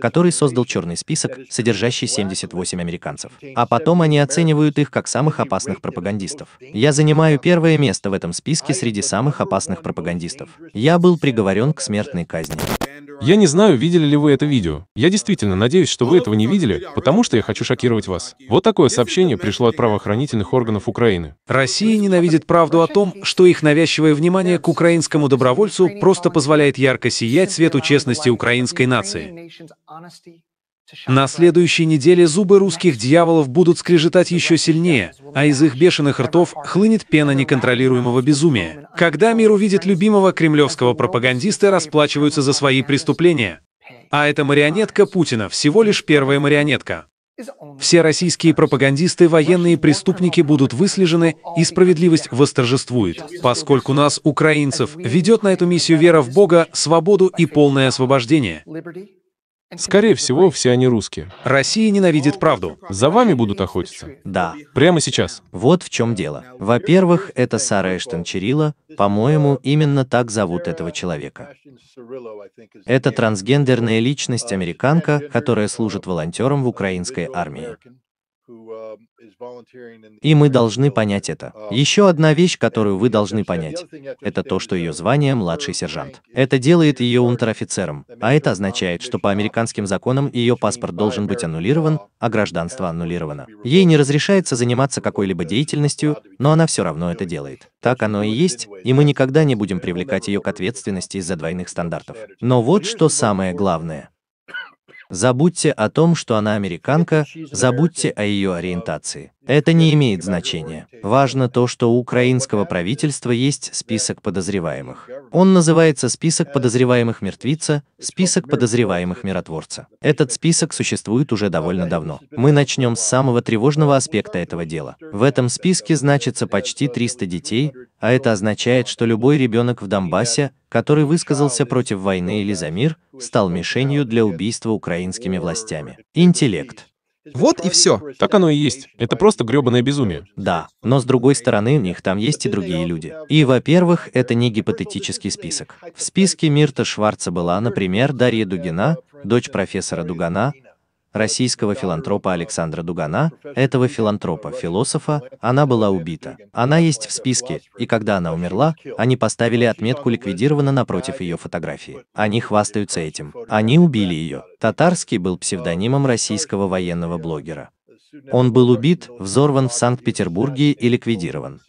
который создал черный список, содержащий 78 американцев. А потом они оценивают их как самых опасных пропагандистов. Я занимаю первое место в этом списке среди самых опасных пропагандистов. Я был приговорен к смертной казни. Я не знаю, видели ли вы это видео. Я действительно надеюсь, что вы этого не видели, потому что я хочу шокировать вас. Вот такое сообщение пришло от правоохранительных органов Украины. Россия ненавидит правду о том, что их навязчивое внимание к украинскому добровольцу просто позволяет ярко сиять свету честности украинской нации. На следующей неделе зубы русских дьяволов будут скрежетать еще сильнее, а из их бешеных ртов хлынет пена неконтролируемого безумия. Когда мир увидит любимого кремлевского пропагандиста, расплачиваются за свои преступления. А эта марионетка Путина всего лишь первая марионетка. Все российские пропагандисты, военные преступники будут выслежены, и справедливость восторжествует, поскольку нас, украинцев, ведет на эту миссию вера в Бога, свободу и полное освобождение. Скорее всего, все они русские. Россия ненавидит правду. За вами будут охотиться? Да. Прямо сейчас? Вот в чем дело. Во-первых, это Сара Эштон Чирилла, по-моему, именно так зовут этого человека. Это трансгендерная личность-американка, которая служит волонтером в украинской армии. Um, и мы должны понять это. Um, Еще одна вещь, которую вы должны понять, это то, что ее звание младший сержант. Это делает ее унтер-офицером, а это означает, что по американским законам ее паспорт должен быть аннулирован, um, а гражданство аннулировано. Ей не разрешается заниматься какой-либо деятельностью, но она все равно это делает. Так оно и есть, и мы никогда не будем привлекать ее к ответственности из-за двойных стандартов. Но вот что самое главное. Забудьте о том, что она американка, забудьте о ее ориентации. Это не имеет значения. Важно то, что у украинского правительства есть список подозреваемых. Он называется «Список подозреваемых мертвица», «Список подозреваемых миротворца». Этот список существует уже довольно давно. Мы начнем с самого тревожного аспекта этого дела. В этом списке значится почти 300 детей, а это означает, что любой ребенок в Донбассе, который высказался против войны или за мир, стал мишенью для убийства украинскими властями. Интеллект. Вот и все. Так оно и есть. Это просто гребаное безумие. Да, но с другой стороны у них там есть и другие люди. И, во-первых, это не гипотетический список. В списке Мирта Шварца была, например, Дарья Дугина, дочь профессора Дугана, российского филантропа Александра Дугана, этого филантропа-философа, она была убита. Она есть в списке, и когда она умерла, они поставили отметку «ликвидирована» напротив ее фотографии. Они хвастаются этим. Они убили ее. Татарский был псевдонимом российского военного блогера. Он был убит, взорван в Санкт-Петербурге и ликвидирован.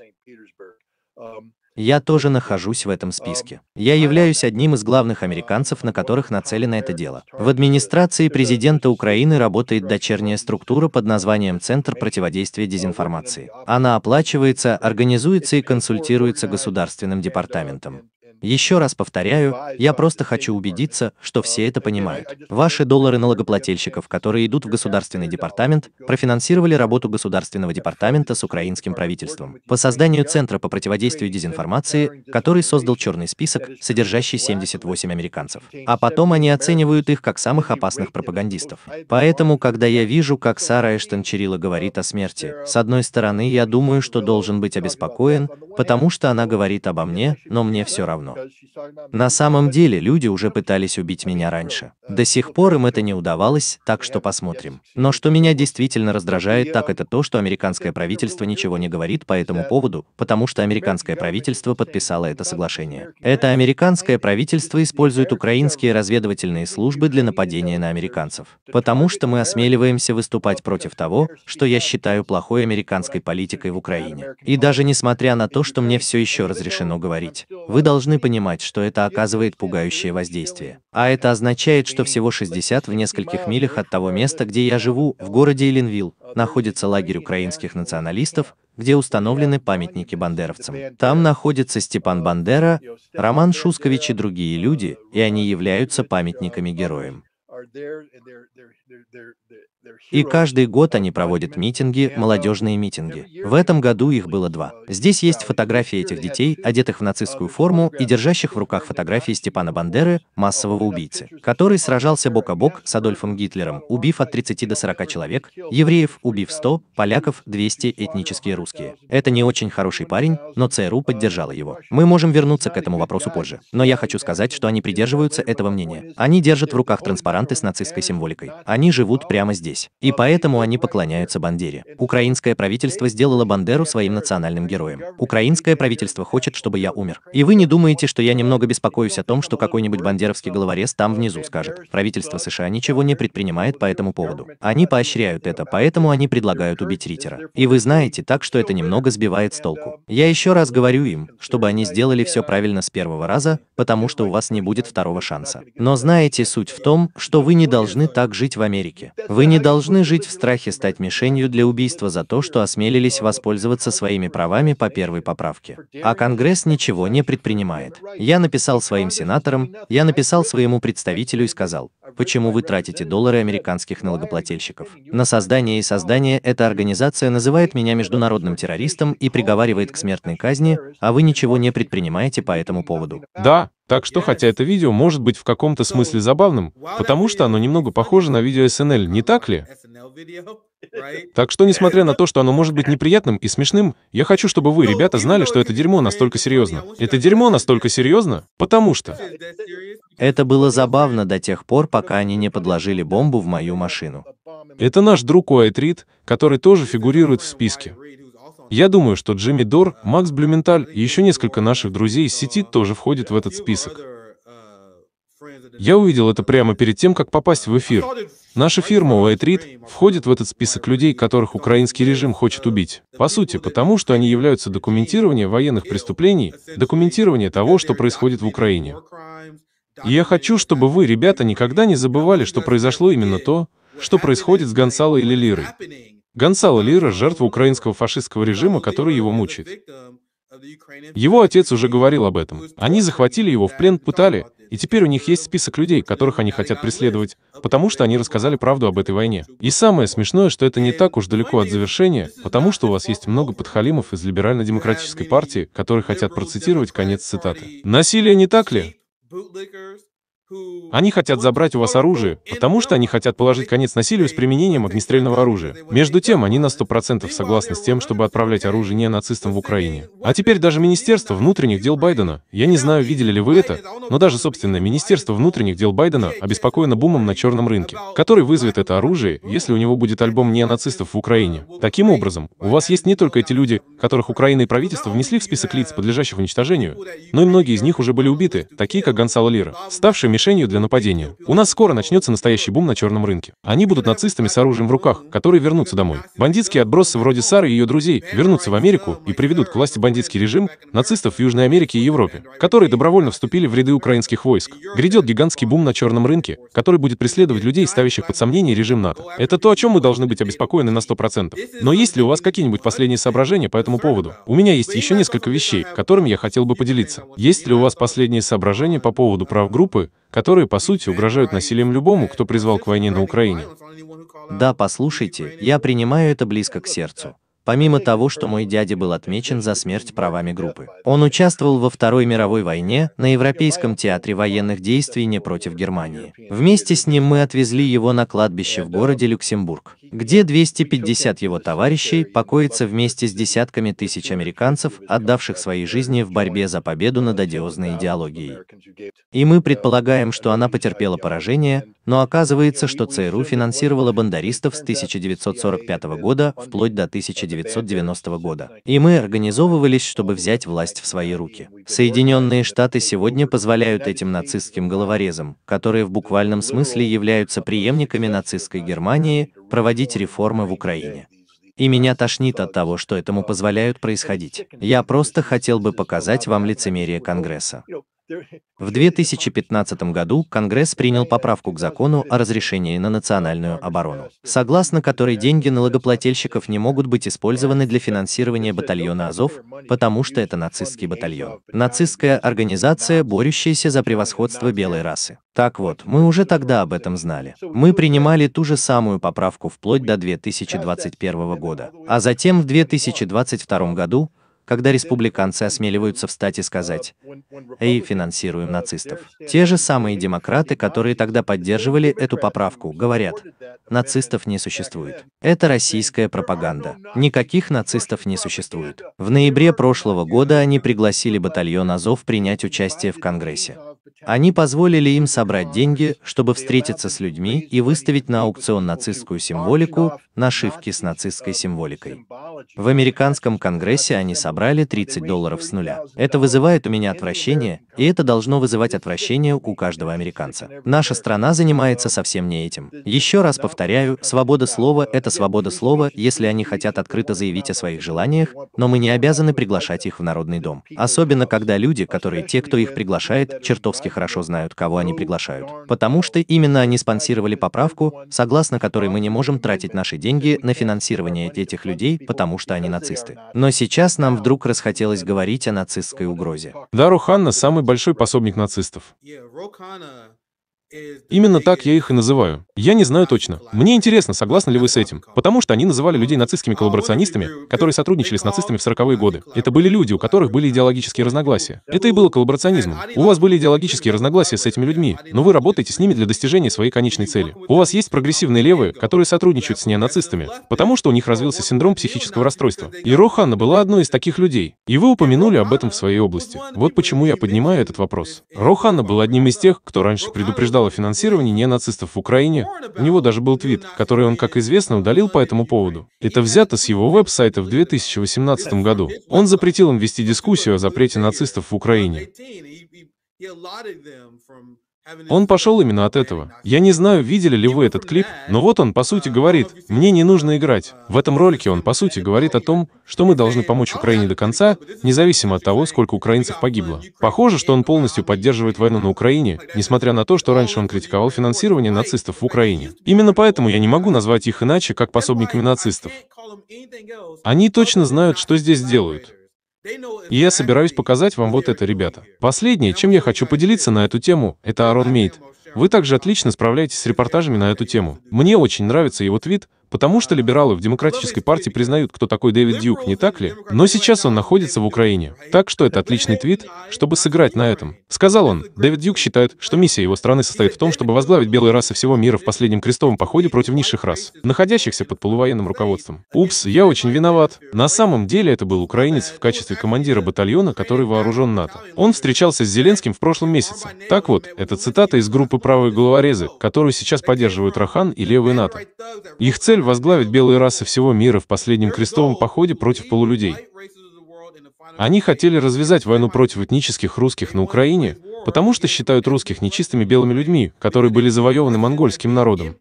Я тоже нахожусь в этом списке. Я являюсь одним из главных американцев, на которых нацелено это дело. В администрации президента Украины работает дочерняя структура под названием Центр противодействия дезинформации. Она оплачивается, организуется и консультируется государственным департаментом. Еще раз повторяю, я просто хочу убедиться, что все это понимают. Ваши доллары налогоплательщиков, которые идут в Государственный департамент, профинансировали работу Государственного департамента с украинским правительством. По созданию Центра по противодействию дезинформации, который создал черный список, содержащий 78 американцев. А потом они оценивают их как самых опасных пропагандистов. Поэтому, когда я вижу, как Сара Эштон Черила говорит о смерти, с одной стороны, я думаю, что должен быть обеспокоен, потому что она говорит обо мне, но мне все равно сторону. На самом деле люди уже пытались убить меня раньше. До сих пор им это не удавалось, так что посмотрим. Но что меня действительно раздражает, так это то, что американское правительство ничего не говорит по этому поводу, потому что американское правительство подписало это соглашение. Это американское правительство использует украинские разведывательные службы для нападения на американцев. Потому что мы осмеливаемся выступать против того, что я считаю плохой американской политикой в Украине. И даже несмотря на то, что мне все еще разрешено говорить, вы должны понимать, что это оказывает пугающее воздействие. А это означает, что всего 60 в нескольких милях от того места, где я живу, в городе Эленвилл, находится лагерь украинских националистов, где установлены памятники бандеровцам. Там находится Степан Бандера, Роман Шускович и другие люди, и они являются памятниками героям. И каждый год они проводят митинги, молодежные митинги. В этом году их было два. Здесь есть фотографии этих детей, одетых в нацистскую форму и держащих в руках фотографии Степана Бандеры, массового убийцы, который сражался бок о бок с Адольфом Гитлером, убив от 30 до 40 человек, евреев убив 100, поляков 200, этнические русские. Это не очень хороший парень, но ЦРУ поддержала его. Мы можем вернуться к этому вопросу позже. Но я хочу сказать, что они придерживаются этого мнения. Они держат в руках транспаранты с нацистской символикой. Они живут прямо здесь и поэтому они поклоняются Бандере. Украинское правительство сделало Бандеру своим национальным героем. Украинское правительство хочет, чтобы я умер. И вы не думаете, что я немного беспокоюсь о том, что какой-нибудь бандеровский головорез там внизу скажет. Правительство США ничего не предпринимает по этому поводу. Они поощряют это, поэтому они предлагают убить Ритера. И вы знаете, так что это немного сбивает с толку. Я еще раз говорю им, чтобы они сделали все правильно с первого раза, потому что у вас не будет второго шанса. Но знаете, суть в том, что вы не должны так жить в Америке. Вы не должны должны жить в страхе стать мишенью для убийства за то, что осмелились воспользоваться своими правами по первой поправке. А Конгресс ничего не предпринимает. Я написал своим сенаторам, я написал своему представителю и сказал, почему вы тратите доллары американских налогоплательщиков. На создание и создание эта организация называет меня международным террористом и приговаривает к смертной казни, а вы ничего не предпринимаете по этому поводу. Да, так что, хотя это видео может быть в каком-то смысле забавным, потому что оно немного похоже на видео SNL, не так ли? Так что, несмотря на то, что оно может быть неприятным и смешным, я хочу, чтобы вы, ребята, знали, что это дерьмо настолько серьезно. Это дерьмо настолько серьезно, потому что... Это было забавно до тех пор, пока они не подложили бомбу в мою машину. Это наш друг Уайт Рид, который тоже фигурирует в списке. Я думаю, что Джимми Дор, Макс Блюменталь и еще несколько наших друзей из сети тоже входят в этот список. Я увидел это прямо перед тем, как попасть в эфир. Наша фирма White Read входит в этот список людей, которых украинский режим хочет убить. По сути, потому что они являются документированием военных преступлений, документированием того, что происходит в Украине. И я хочу, чтобы вы, ребята, никогда не забывали, что произошло именно то, что происходит с Гонсало и Лилирой. Гонсало Лира – жертва украинского фашистского режима, который его мучает. Его отец уже говорил об этом. Они захватили его в плен, пытали, и теперь у них есть список людей, которых они хотят преследовать, потому что они рассказали правду об этой войне. И самое смешное, что это не так уж далеко от завершения, потому что у вас есть много подхалимов из либерально-демократической партии, которые хотят процитировать конец цитаты. Насилие не так ли? Они хотят забрать у вас оружие, потому что они хотят положить конец насилию с применением огнестрельного оружия. Между тем, они на 100% согласны с тем, чтобы отправлять оружие не нацистам в Украине. А теперь даже Министерство внутренних дел Байдена, я не знаю, видели ли вы это, но даже собственное Министерство внутренних дел Байдена обеспокоено бумом на черном рынке, который вызовет это оружие, если у него будет альбом неонацистов в Украине. Таким образом, у вас есть не только эти люди, которых Украина и правительство внесли в список лиц, подлежащих уничтожению, но и многие из них уже были убиты, такие как Гонсало Лира, ставший мишенью для нападения. У нас скоро начнется настоящий бум на черном рынке. Они будут нацистами с оружием в руках, которые вернутся домой. Бандитские отбросы вроде Сары и ее друзей вернутся в Америку и приведут к власти бандитский режим нацистов в Южной Америке и Европе, которые добровольно вступили в ряды украинских войск. Грядет гигантский бум на черном рынке, который будет преследовать людей, ставящих под сомнение режим НАТО. Это то, о чем мы должны быть обеспокоены на 100%. Но есть ли у вас какие-нибудь последние соображения по этому поводу? У меня есть еще несколько вещей, которыми я хотел бы поделиться. Есть ли у вас последние соображения по поводу прав группы, которые, по сути, угрожают насилием любому, кто призвал к войне на Украине. Да, послушайте, я принимаю это близко к сердцу помимо того, что мой дядя был отмечен за смерть правами группы. Он участвовал во Второй мировой войне на Европейском театре военных действий не против Германии. Вместе с ним мы отвезли его на кладбище в городе Люксембург, где 250 его товарищей покоятся вместе с десятками тысяч американцев, отдавших свои жизни в борьбе за победу над одиозной идеологией. И мы предполагаем, что она потерпела поражение, но оказывается, что ЦРУ финансировала бандаристов с 1945 года вплоть до 1990 1990 года. И мы организовывались, чтобы взять власть в свои руки. Соединенные Штаты сегодня позволяют этим нацистским головорезам, которые в буквальном смысле являются преемниками нацистской Германии, проводить реформы в Украине. И меня тошнит от того, что этому позволяют происходить. Я просто хотел бы показать вам лицемерие Конгресса. В 2015 году Конгресс принял поправку к закону о разрешении на национальную оборону, согласно которой деньги налогоплательщиков не могут быть использованы для финансирования батальона Азов, потому что это нацистский батальон. Нацистская организация, борющаяся за превосходство белой расы. Так вот, мы уже тогда об этом знали. Мы принимали ту же самую поправку вплоть до 2021 года. А затем в 2022 году когда республиканцы осмеливаются встать и сказать «Эй, финансируем нацистов». Те же самые демократы, которые тогда поддерживали эту поправку, говорят «Нацистов не существует». Это российская пропаганда. Никаких нацистов не существует. В ноябре прошлого года они пригласили батальон Азов принять участие в Конгрессе. Они позволили им собрать деньги, чтобы встретиться с людьми и выставить на аукцион нацистскую символику, нашивки с нацистской символикой. В американском конгрессе они собрали 30 долларов с нуля. Это вызывает у меня отвращение, и это должно вызывать отвращение у каждого американца. Наша страна занимается совсем не этим. Еще раз повторяю, свобода слова – это свобода слова, если они хотят открыто заявить о своих желаниях, но мы не обязаны приглашать их в Народный дом. Особенно, когда люди, которые те, кто их приглашает, чертовски чертовски хорошо знают, кого они приглашают. Потому что именно они спонсировали поправку, согласно которой мы не можем тратить наши деньги на финансирование этих людей, потому что они нацисты. Но сейчас нам вдруг расхотелось говорить о нацистской угрозе. Да, Руханна самый большой пособник нацистов. Именно так я их и называю. Я не знаю точно. Мне интересно, согласны ли вы с этим. Потому что они называли людей нацистскими коллаборационистами, которые сотрудничали с нацистами в 40-е годы. Это были люди, у которых были идеологические разногласия. Это и было коллаборационизмом. У вас были идеологические разногласия с этими людьми, но вы работаете с ними для достижения своей конечной цели. У вас есть прогрессивные левые, которые сотрудничают с неонацистами, потому что у них развился синдром психического расстройства. И Роханна была одной из таких людей. И вы упомянули об этом в своей области. Вот почему я поднимаю этот вопрос. Роханна была одним из тех, кто раньше предупреждал рассказал о финансировании неонацистов в Украине. У него даже был твит, который он, как известно, удалил по этому поводу. Это взято с его веб-сайта в 2018 году. Он запретил им вести дискуссию о запрете нацистов в Украине. Он пошел именно от этого. Я не знаю, видели ли вы этот клип, но вот он, по сути, говорит, мне не нужно играть. В этом ролике он, по сути, говорит о том, что мы должны помочь Украине до конца, независимо от того, сколько украинцев погибло. Похоже, что он полностью поддерживает войну на Украине, несмотря на то, что раньше он критиковал финансирование нацистов в Украине. Именно поэтому я не могу назвать их иначе, как пособниками нацистов. Они точно знают, что здесь делают я собираюсь показать вам вот это, ребята. Последнее, чем я хочу поделиться на эту тему, это Арон Мейт. Вы также отлично справляетесь с репортажами на эту тему. Мне очень нравится его твит, Потому что либералы в Демократической партии признают, кто такой Дэвид Дюк, не так ли? Но сейчас он находится в Украине. Так что это отличный твит, чтобы сыграть на этом. Сказал он, Дэвид Дюк считает, что миссия его страны состоит в том, чтобы возглавить белые расы всего мира в последнем крестовом походе против низших рас, находящихся под полувоенным руководством. Упс, я очень виноват. На самом деле это был украинец в качестве командира батальона, который вооружен НАТО. Он встречался с Зеленским в прошлом месяце. Так вот, это цитата из группы правой головорезы», которую сейчас поддерживают Рахан и левые НАТО. Их цель цель возглавить белые расы всего мира в последнем крестовом походе против полулюдей. Они хотели развязать войну против этнических русских на Украине, потому что считают русских нечистыми белыми людьми, которые были завоеваны монгольским народом.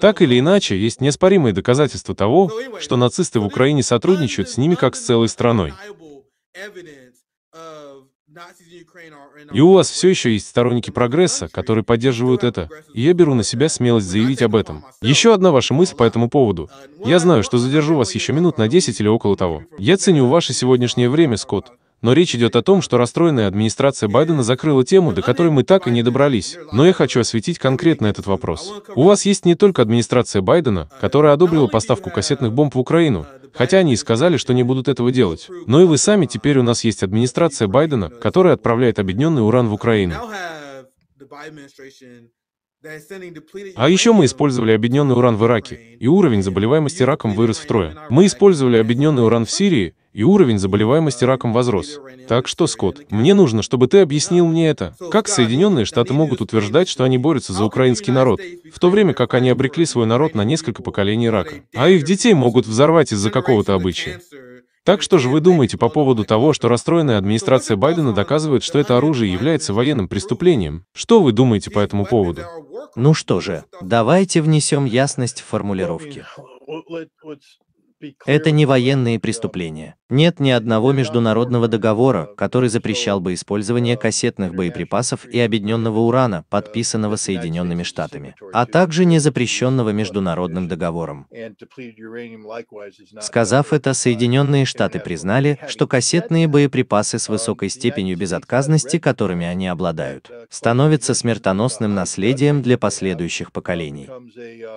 Так или иначе, есть неоспоримые доказательства того, что нацисты в Украине сотрудничают с ними как с целой страной. И у вас все еще есть сторонники прогресса, которые поддерживают это. И я беру на себя смелость заявить об этом. Еще одна ваша мысль по этому поводу. Я знаю, что задержу вас еще минут на 10 или около того. Я ценю ваше сегодняшнее время, Скотт. Но речь идет о том, что расстроенная администрация Байдена закрыла тему, до которой мы так и не добрались. Но я хочу осветить конкретно этот вопрос. У вас есть не только администрация Байдена, которая одобрила поставку кассетных бомб в Украину, хотя они и сказали, что не будут этого делать. Но и вы сами теперь у нас есть администрация Байдена, которая отправляет объединенный уран в Украину. А еще мы использовали объединенный уран в Ираке, и уровень заболеваемости раком вырос втрое. Мы использовали объединенный уран в Сирии, и уровень заболеваемости раком возрос. Так что, Скотт, мне нужно, чтобы ты объяснил мне это. Как Соединенные Штаты могут утверждать, что они борются за украинский народ, в то время как они обрекли свой народ на несколько поколений рака? А их детей могут взорвать из-за какого-то обычая. Так что же вы думаете по поводу того, что расстроенная администрация Байдена доказывает, что это оружие является военным преступлением? Что вы думаете по этому поводу? Ну что же, давайте внесем ясность в формулировки. Это не военные преступления. Нет ни одного международного договора, который запрещал бы использование кассетных боеприпасов и объединенного урана, подписанного Соединенными Штатами, а также не запрещенного международным договором. Сказав это, Соединенные Штаты признали, что кассетные боеприпасы с высокой степенью безотказности, которыми они обладают, становятся смертоносным наследием для последующих поколений.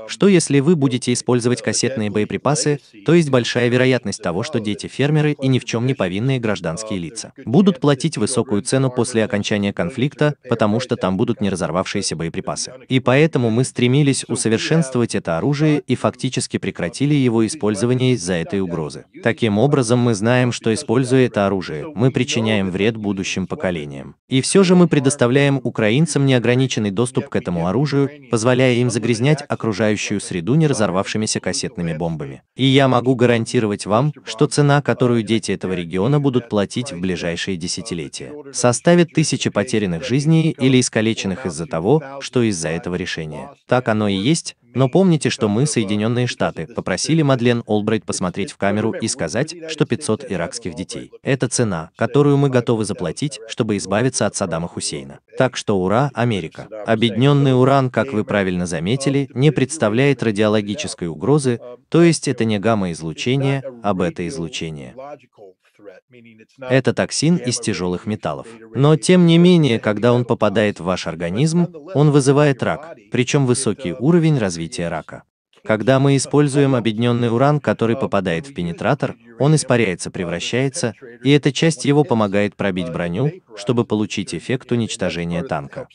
Что если вы будете использовать кассетные боеприпасы, то есть большая вероятность того, что дети фермеры и ни в чем не повинные гражданские лица будут платить высокую цену после окончания конфликта, потому что там будут не разорвавшиеся боеприпасы. И поэтому мы стремились усовершенствовать это оружие и фактически прекратили его использование из-за этой угрозы. Таким образом, мы знаем, что используя это оружие, мы причиняем вред будущим поколениям. И все же мы предоставляем украинцам неограниченный доступ к этому оружию, позволяя им загрязнять окружающую среду не разорвавшимися кассетными бомбами. И я могу могу гарантировать вам, что цена, которую дети этого региона будут платить в ближайшие десятилетия, составит тысячи потерянных жизней или искалеченных из-за того, что из-за этого решения. Так оно и есть, но помните, что мы, Соединенные Штаты, попросили Мадлен Олбрайт посмотреть в камеру и сказать, что 500 иракских детей – это цена, которую мы готовы заплатить, чтобы избавиться от Саддама Хусейна. Так что ура, Америка! Объединенный уран, как вы правильно заметили, не представляет радиологической угрозы, то есть это не гамма-излучение, а бета-излучение. Это токсин из тяжелых металлов. Но тем не менее, когда он попадает в ваш организм, он вызывает рак, причем высокий uh, уровень развития рака. Когда мы используем объединенный уран, который попадает в пенетратор, он испаряется, uh, превращается, и эта часть его помогает пробить uh, броню, чтобы получить эффект уничтожения танка.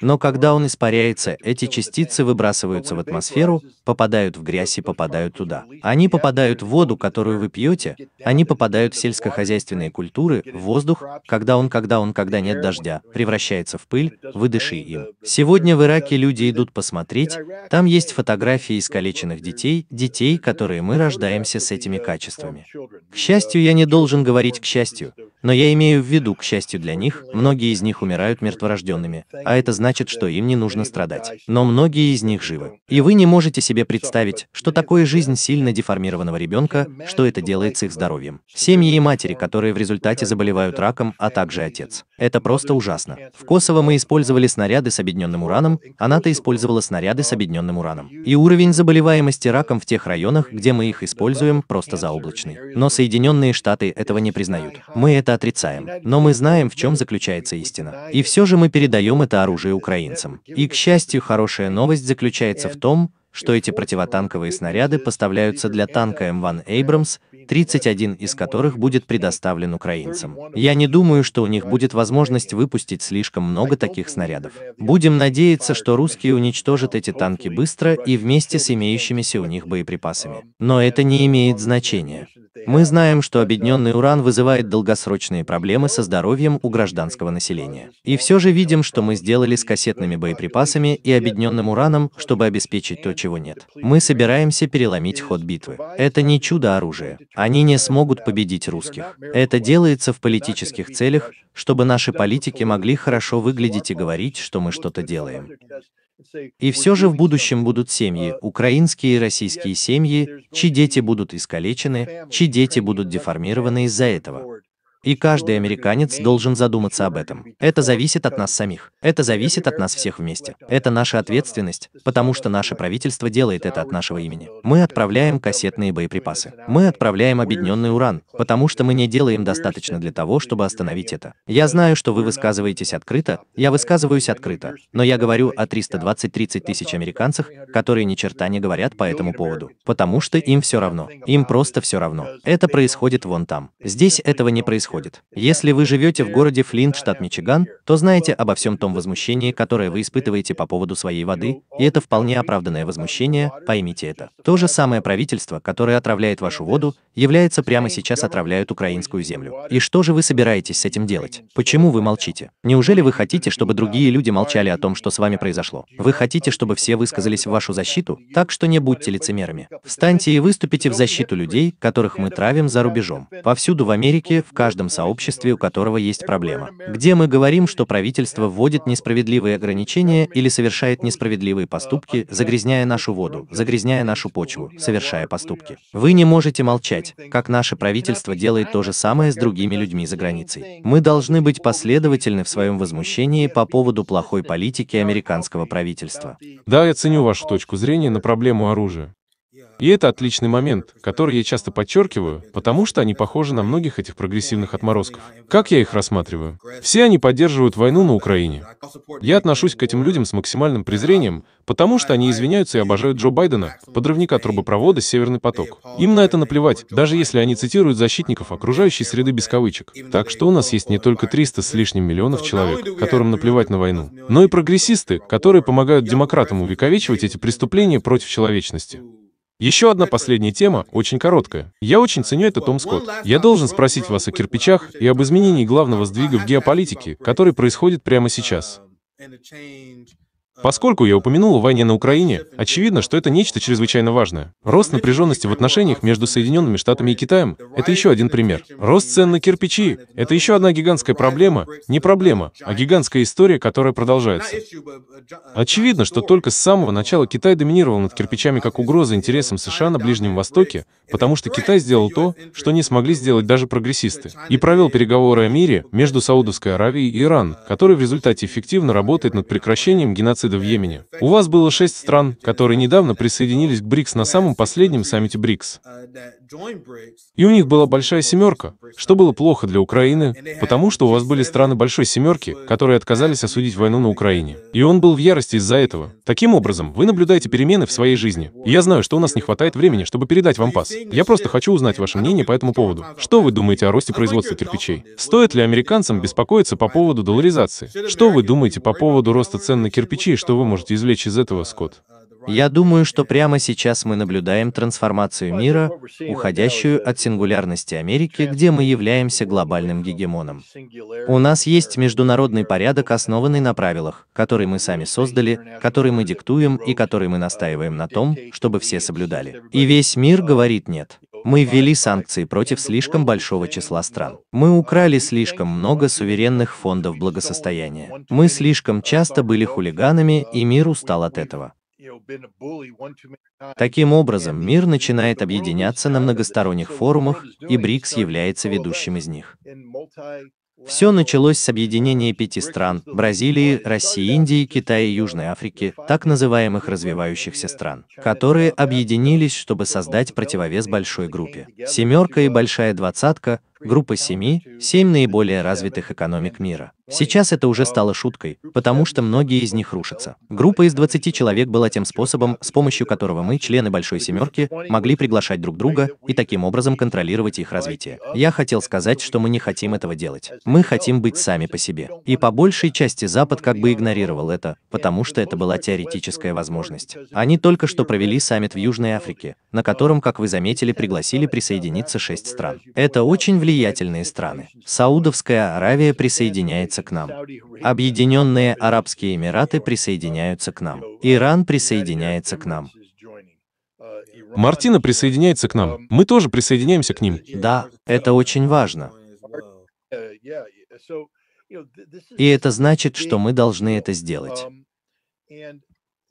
Но когда он испаряется, эти частицы выбрасываются в атмосферу, попадают в грязь и попадают туда. Они попадают в воду, которую вы пьете, они попадают в сельскохозяйственные культуры, в воздух, когда он, когда он, когда нет дождя, превращается в пыль, Выдыши им. Сегодня в Ираке люди идут посмотреть, там есть фотографии искалеченных детей, детей, которые мы рождаемся с этими качествами. К счастью, я не должен говорить к счастью, но я имею в виду, к счастью для них, многие из них умирают мертворожденными, а это значит, что им не нужно страдать. Но многие из них живы. И вы не можете себе представить, что такое жизнь сильно деформированного ребенка, что это делает с их здоровьем. Семьи и матери, которые в результате заболевают раком, а также отец. Это просто ужасно. В Косово мы использовали снаряды с обедненным ураном, а НАТО использовала снаряды с обедненным ураном. И уровень заболеваемости раком в тех районах, где мы их используем, просто заоблачный. Но Соединенные Штаты этого не признают. Мы это это отрицаем. Но мы знаем, в чем заключается истина. И все же мы передаем это оружие украинцам. И, к счастью, хорошая новость заключается в том, что эти противотанковые снаряды поставляются для танка М1 Abrams, 31 из которых будет предоставлен украинцам. Я не думаю, что у них будет возможность выпустить слишком много таких снарядов. Будем надеяться, что русские уничтожат эти танки быстро и вместе с имеющимися у них боеприпасами. Но это не имеет значения. Мы знаем, что объединенный уран вызывает долгосрочные проблемы со здоровьем у гражданского населения. И все же видим, что мы сделали с кассетными боеприпасами и объединенным ураном, чтобы обеспечить то, чего нет. Мы собираемся переломить ход битвы. Это не чудо оружие. Они не смогут победить русских. Это делается в политических целях, чтобы наши политики могли хорошо выглядеть и говорить, что мы что-то делаем. И все же в будущем будут семьи, украинские и российские семьи, чьи дети будут искалечены, чьи дети будут деформированы из-за этого. И каждый американец должен задуматься об этом. Это зависит от нас самих. Это зависит от нас всех вместе. Это наша ответственность, потому что наше правительство делает это от нашего имени. Мы отправляем кассетные боеприпасы. Мы отправляем объединенный уран, потому что мы не делаем достаточно для того, чтобы остановить это. Я знаю, что вы высказываетесь открыто, я высказываюсь открыто, но я говорю о 320-30 тысяч американцах, которые ни черта не говорят по этому поводу, потому что им все равно. Им просто все равно. Это происходит вон там. Здесь этого не происходит происходит. Если вы живете в городе Флинт, штат Мичиган, то знаете обо всем том возмущении, которое вы испытываете по поводу своей воды, и это вполне оправданное возмущение, поймите это. То же самое правительство, которое отравляет вашу воду, является прямо сейчас отравляют украинскую землю. И что же вы собираетесь с этим делать? Почему вы молчите? Неужели вы хотите, чтобы другие люди молчали о том, что с вами произошло? Вы хотите, чтобы все высказались в вашу защиту? Так что не будьте лицемерами. Встаньте и выступите в защиту людей, которых мы травим за рубежом. Повсюду в Америке, в каждом каждом сообществе, у которого есть проблема. Где мы говорим, что правительство вводит несправедливые ограничения или совершает несправедливые поступки, загрязняя нашу воду, загрязняя нашу почву, совершая поступки. Вы не можете молчать, как наше правительство делает то же самое с другими людьми за границей. Мы должны быть последовательны в своем возмущении по поводу плохой политики американского правительства. Да, я ценю вашу точку зрения на проблему оружия. И это отличный момент, который я часто подчеркиваю, потому что они похожи на многих этих прогрессивных отморозков. Как я их рассматриваю? Все они поддерживают войну на Украине. Я отношусь к этим людям с максимальным презрением, потому что они извиняются и обожают Джо Байдена, подрывника трубопровода «Северный поток». Им на это наплевать, даже если они цитируют защитников окружающей среды без кавычек. Так что у нас есть не только 300 с лишним миллионов человек, которым наплевать на войну, но и прогрессисты, которые помогают демократам увековечивать эти преступления против человечности. Еще одна последняя тема, очень короткая. Я очень ценю это Том Скотт. Я должен спросить вас о кирпичах и об изменении главного сдвига в геополитике, который происходит прямо сейчас. Поскольку я упомянул о войне на Украине, очевидно, что это нечто чрезвычайно важное. Рост напряженности в отношениях между Соединенными Штатами и Китаем — это еще один пример. Рост цен на кирпичи — это еще одна гигантская проблема, не проблема, а гигантская история, которая продолжается. Очевидно, что только с самого начала Китай доминировал над кирпичами как угроза интересам США на Ближнем Востоке, потому что Китай сделал то, что не смогли сделать даже прогрессисты, и провел переговоры о мире между Саудовской Аравией и Ираном, который в результате эффективно работает над прекращением геноцида выхода в Йемене. У вас было шесть стран, которые недавно присоединились к БРИКС на самом последнем саммите БРИКС. И у них была большая семерка, что было плохо для Украины, потому что у вас были страны большой семерки, которые отказались осудить войну на Украине. И он был в ярости из-за этого. Таким образом, вы наблюдаете перемены в своей жизни. И я знаю, что у нас не хватает времени, чтобы передать вам пас. Я просто хочу узнать ваше мнение по этому поводу. Что вы думаете о росте производства кирпичей? Стоит ли американцам беспокоиться по поводу долларизации? Что вы думаете по поводу роста цен на кирпичи что вы можете извлечь из этого, Скотт? Я думаю, что прямо сейчас мы наблюдаем трансформацию мира, уходящую от сингулярности Америки, где мы являемся глобальным гегемоном. У нас есть международный порядок, основанный на правилах, который мы сами создали, который мы диктуем и который мы настаиваем на том, чтобы все соблюдали. И весь мир говорит «нет». Мы ввели санкции против слишком большого числа стран. Мы украли слишком много суверенных фондов благосостояния. Мы слишком часто были хулиганами, и мир устал от этого. Таким образом, мир начинает объединяться на многосторонних форумах, и БРИКС является ведущим из них. Все началось с объединения пяти стран – Бразилии, России, Индии, Китая и Южной uh, Африки, так называемых развивающихся стран, которые объединились, чтобы создать противовес большой группе. Семерка и uh, Большая Двадцатка – группа семи, семь наиболее развитых экономик мира. Сейчас это уже стало шуткой, потому что многие из них рушатся. Группа из 20 человек была тем способом, с помощью которого мы, члены Большой Семерки, могли приглашать друг друга и таким образом контролировать их развитие. Я хотел сказать, что мы не хотим этого делать. Мы хотим быть сами по себе. И по большей части Запад как бы игнорировал это, потому что это была теоретическая возможность. Они только что провели саммит в Южной Африке, на котором, как вы заметили, пригласили присоединиться шесть стран. Это очень влиятельные страны. Саудовская Аравия присоединяется присоединяются к нам. Объединенные Арабские Эмираты присоединяются к нам. Иран присоединяется к нам. Мартина присоединяется к нам. Мы тоже присоединяемся к ним. Да, это очень важно. И это значит, что мы должны это сделать.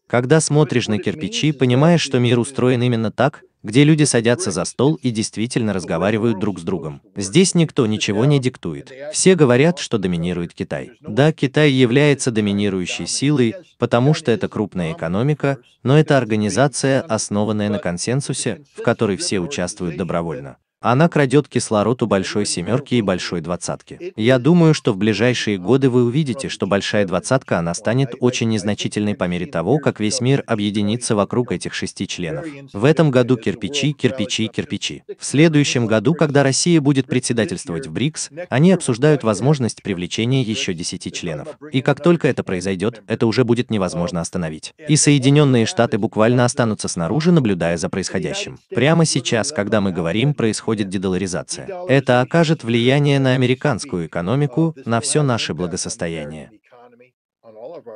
Когда смотришь на кирпичи, понимаешь, что мир устроен именно так, где люди садятся за стол и действительно разговаривают друг с другом. Здесь никто ничего не диктует. Все говорят, что доминирует Китай. Да, Китай является доминирующей силой, потому что это крупная экономика, но это организация, основанная на консенсусе, в которой все участвуют добровольно. Она крадет кислород у большой семерки и большой двадцатки. Я думаю, что в ближайшие годы вы увидите, что большая двадцатка, она станет очень незначительной по мере того, как весь мир объединится вокруг этих шести членов. В этом году кирпичи, кирпичи, кирпичи. В следующем году, когда Россия будет председательствовать в БРИКС, они обсуждают возможность привлечения еще десяти членов. И как только это произойдет, это уже будет невозможно остановить. И Соединенные Штаты буквально останутся снаружи, наблюдая за происходящим. Прямо сейчас, когда мы говорим, происходит происходит дедоларизация. Это окажет влияние на американскую экономику, на все наше благосостояние.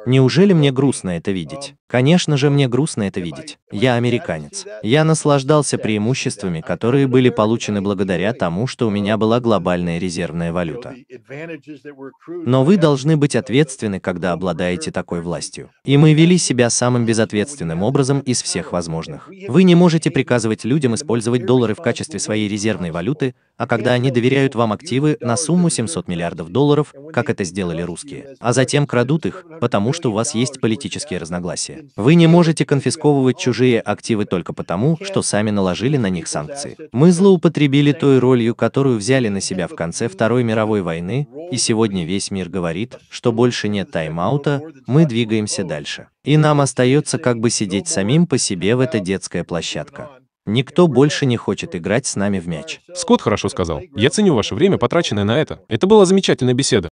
Неужели мне грустно это видеть? Конечно же, мне грустно это видеть. Я американец. Я наслаждался преимуществами, которые были получены благодаря тому, что у меня была глобальная резервная валюта. Но вы должны быть ответственны, когда обладаете такой властью. И мы вели себя самым безответственным образом из всех возможных. Вы не можете приказывать людям использовать доллары в качестве своей резервной валюты, а когда они доверяют вам активы на сумму 700 миллиардов долларов, как это сделали русские, а затем крадут их, потому потому, что у вас есть политические разногласия. Вы не можете конфисковывать чужие активы только потому, что сами наложили на них санкции. Мы злоупотребили той ролью, которую взяли на себя в конце Второй мировой войны, и сегодня весь мир говорит, что больше нет тайм-аута, мы двигаемся дальше. И нам остается как бы сидеть самим по себе в этой детская площадка. Никто больше не хочет играть с нами в мяч. Скотт хорошо сказал. Я ценю ваше время, потраченное на это. Это была замечательная беседа.